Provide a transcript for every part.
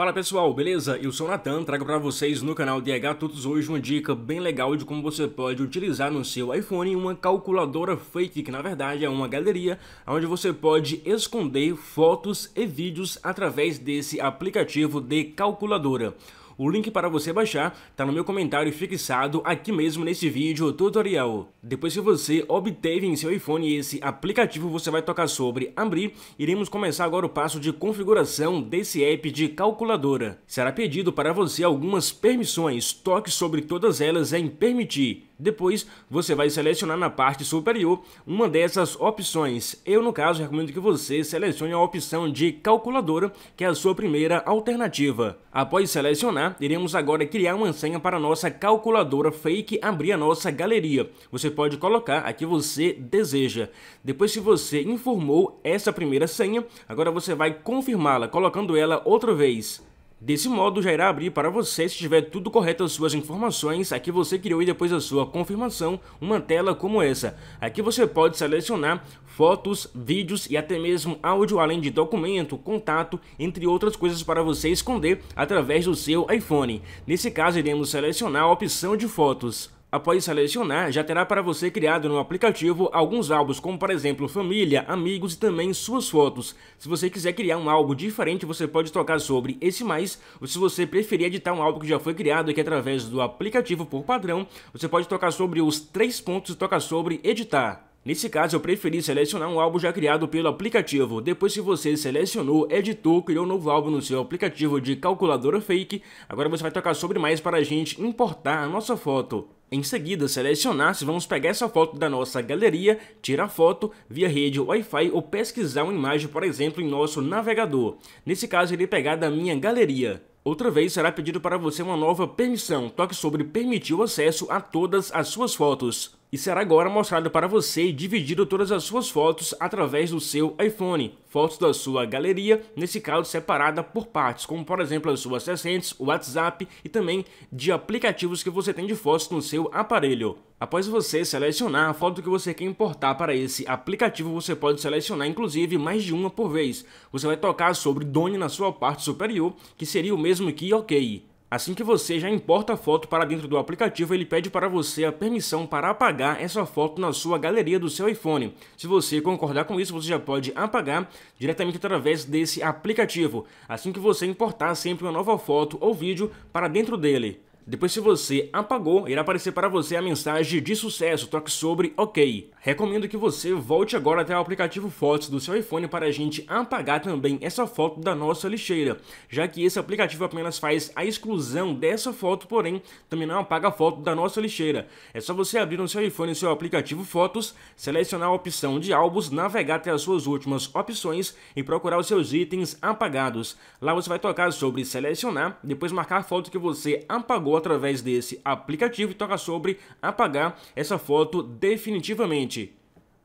Fala pessoal, beleza? Eu sou o Natan, trago para vocês no canal DH Tutos hoje uma dica bem legal de como você pode utilizar no seu iPhone uma calculadora fake, que na verdade é uma galeria onde você pode esconder fotos e vídeos através desse aplicativo de calculadora. O link para você baixar está no meu comentário fixado aqui mesmo nesse vídeo tutorial. Depois que você obteve em seu iPhone esse aplicativo, você vai tocar sobre abrir. Iremos começar agora o passo de configuração desse app de calculadora. Será pedido para você algumas permissões, toque sobre todas elas em permitir. Depois, você vai selecionar na parte superior uma dessas opções. Eu, no caso, recomendo que você selecione a opção de calculadora, que é a sua primeira alternativa. Após selecionar, iremos agora criar uma senha para a nossa calculadora fake abrir a nossa galeria. Você pode colocar a que você deseja. Depois que você informou essa primeira senha, agora você vai confirmá-la, colocando ela outra vez. Desse modo, já irá abrir para você, se tiver tudo correto as suas informações, aqui você criou e depois a sua confirmação, uma tela como essa. Aqui você pode selecionar fotos, vídeos e até mesmo áudio, além de documento, contato, entre outras coisas para você esconder através do seu iPhone. Nesse caso, iremos selecionar a opção de fotos. Após selecionar, já terá para você criado no aplicativo alguns álbuns, como por exemplo família, amigos e também suas fotos. Se você quiser criar um álbum diferente, você pode tocar sobre esse mais, ou se você preferir editar um álbum que já foi criado aqui através do aplicativo por padrão, você pode tocar sobre os três pontos e tocar sobre editar. Nesse caso, eu preferi selecionar um álbum já criado pelo aplicativo. Depois que você selecionou, editou, criou um novo álbum no seu aplicativo de calculadora fake, agora você vai tocar sobre mais para a gente importar a nossa foto. Em seguida, selecionar se vamos pegar essa foto da nossa galeria, tirar foto via rede Wi-Fi ou pesquisar uma imagem, por exemplo, em nosso navegador. Nesse caso, irei pegar da minha galeria. Outra vez será pedido para você uma nova permissão, toque sobre permitir o acesso a todas as suas fotos. E será agora mostrado para você e dividido todas as suas fotos através do seu iPhone. Fotos da sua galeria, nesse caso separada por partes, como por exemplo as suas recentes, o WhatsApp e também de aplicativos que você tem de fotos no seu aparelho. Após você selecionar a foto que você quer importar para esse aplicativo, você pode selecionar inclusive mais de uma por vez. Você vai tocar sobre Done na sua parte superior, que seria o mesmo que OK. Assim que você já importa a foto para dentro do aplicativo, ele pede para você a permissão para apagar essa foto na sua galeria do seu iPhone. Se você concordar com isso, você já pode apagar diretamente através desse aplicativo, assim que você importar sempre uma nova foto ou vídeo para dentro dele. Depois, se você apagou, irá aparecer para você a mensagem de sucesso, toque sobre OK. Recomendo que você volte agora até o aplicativo Fotos do seu iPhone para a gente apagar também essa foto da nossa lixeira, já que esse aplicativo apenas faz a exclusão dessa foto, porém também não apaga a foto da nossa lixeira. É só você abrir no seu iPhone o seu aplicativo Fotos, selecionar a opção de álbuns, navegar até as suas últimas opções e procurar os seus itens apagados. Lá você vai tocar sobre selecionar, depois marcar a foto que você apagou através desse aplicativo e toca sobre apagar essa foto definitivamente.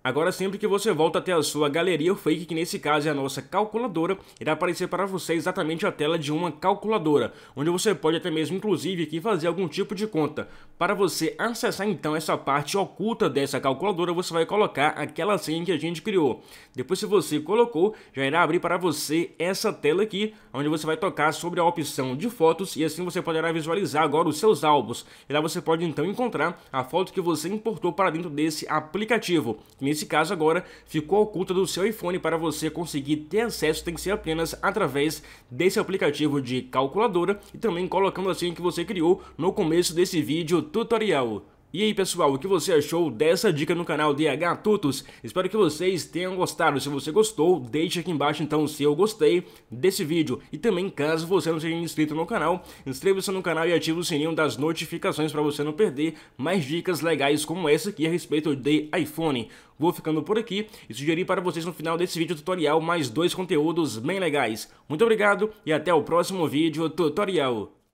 Agora, sempre que você volta até a sua galeria fake, que nesse caso é a nossa calculadora, irá aparecer para você exatamente a tela de uma calculadora, onde você pode até mesmo, inclusive, aqui fazer algum tipo de conta. Para você acessar, então, essa parte oculta dessa calculadora, você vai colocar aquela senha que a gente criou. Depois, se você colocou, já irá abrir para você essa tela aqui, onde você vai tocar sobre a opção de fotos, e assim você poderá visualizar agora os seus álbuns. E lá você pode, então, encontrar a foto que você importou para dentro desse aplicativo. Nesse caso agora, ficou oculta do seu iPhone para você conseguir ter acesso tem que ser apenas através desse aplicativo de calculadora e também colocando assim senha que você criou no começo desse vídeo tutorial. E aí pessoal, o que você achou dessa dica no canal DH Tutos? Espero que vocês tenham gostado, se você gostou, deixe aqui embaixo então o seu gostei desse vídeo. E também, caso você não seja inscrito no canal, inscreva-se no canal e ative o sininho das notificações para você não perder mais dicas legais como essa aqui a respeito de iPhone. Vou ficando por aqui e sugerir para vocês no final desse vídeo tutorial mais dois conteúdos bem legais. Muito obrigado e até o próximo vídeo tutorial.